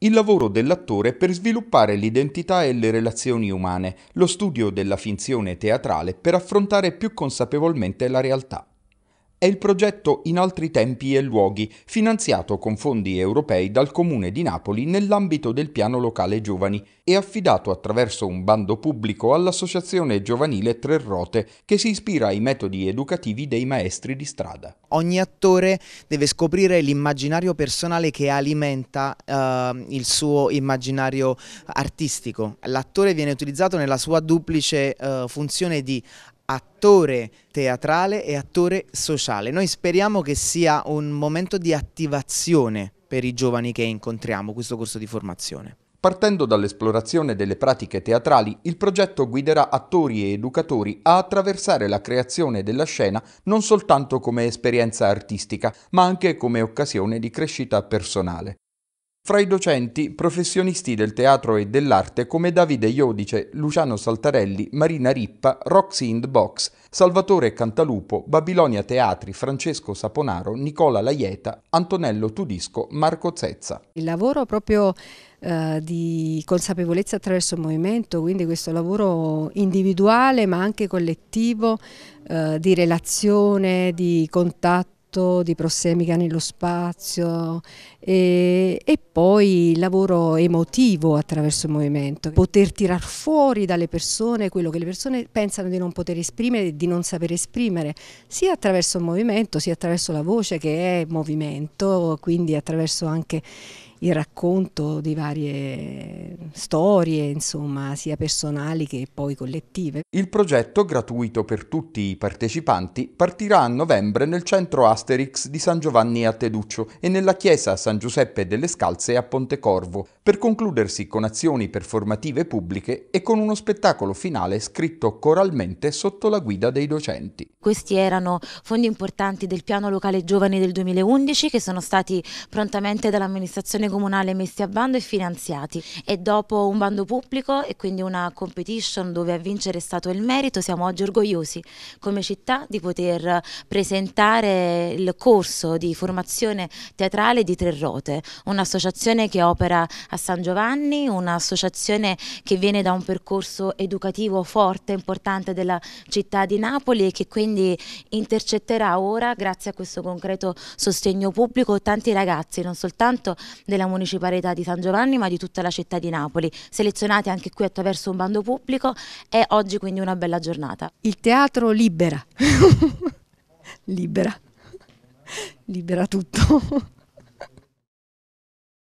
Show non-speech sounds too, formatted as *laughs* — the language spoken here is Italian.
il lavoro dell'attore per sviluppare l'identità e le relazioni umane, lo studio della finzione teatrale per affrontare più consapevolmente la realtà. È il progetto In altri tempi e luoghi, finanziato con fondi europei dal Comune di Napoli nell'ambito del piano locale giovani e affidato attraverso un bando pubblico all'Associazione Giovanile Tre Rote che si ispira ai metodi educativi dei maestri di strada. Ogni attore deve scoprire l'immaginario personale che alimenta eh, il suo immaginario artistico. L'attore viene utilizzato nella sua duplice eh, funzione di attore teatrale e attore sociale. Noi speriamo che sia un momento di attivazione per i giovani che incontriamo questo corso di formazione. Partendo dall'esplorazione delle pratiche teatrali, il progetto guiderà attori e educatori a attraversare la creazione della scena non soltanto come esperienza artistica, ma anche come occasione di crescita personale fra i docenti professionisti del teatro e dell'arte come Davide Iodice, Luciano Saltarelli, Marina Rippa, Roxy in the Box, Salvatore Cantalupo, Babilonia Teatri, Francesco Saponaro, Nicola Laieta, Antonello Tudisco, Marco Zezza. Il lavoro proprio eh, di consapevolezza attraverso il movimento, quindi questo lavoro individuale ma anche collettivo eh, di relazione, di contatto molto di prossemica nello spazio e, e poi il lavoro emotivo attraverso il movimento, poter tirar fuori dalle persone quello che le persone pensano di non poter esprimere e di non saper esprimere, sia attraverso il movimento sia attraverso la voce che è movimento, quindi attraverso anche il racconto di varie storie, insomma, sia personali che poi collettive. Il progetto, gratuito per tutti i partecipanti, partirà a novembre nel centro Asterix di San Giovanni a Teduccio e nella chiesa San Giuseppe delle Scalze a Pontecorvo, per concludersi con azioni performative pubbliche e con uno spettacolo finale scritto coralmente sotto la guida dei docenti. Questi erano fondi importanti del piano locale giovani del 2011 che sono stati prontamente dall'amministrazione comunale messi a bando e finanziati e dopo un bando pubblico e quindi una competition dove a vincere è stato il merito siamo oggi orgogliosi come città di poter presentare il corso di formazione teatrale di Tre Rote, un'associazione che opera a San Giovanni, un'associazione che viene da un percorso educativo forte, e importante della città di Napoli e che quindi intercetterà ora, grazie a questo concreto sostegno pubblico, tanti ragazzi, non soltanto della della Municipalità di San Giovanni ma di tutta la città di Napoli, selezionati anche qui attraverso un bando pubblico e oggi quindi una bella giornata. Il teatro libera, *laughs* libera, libera tutto.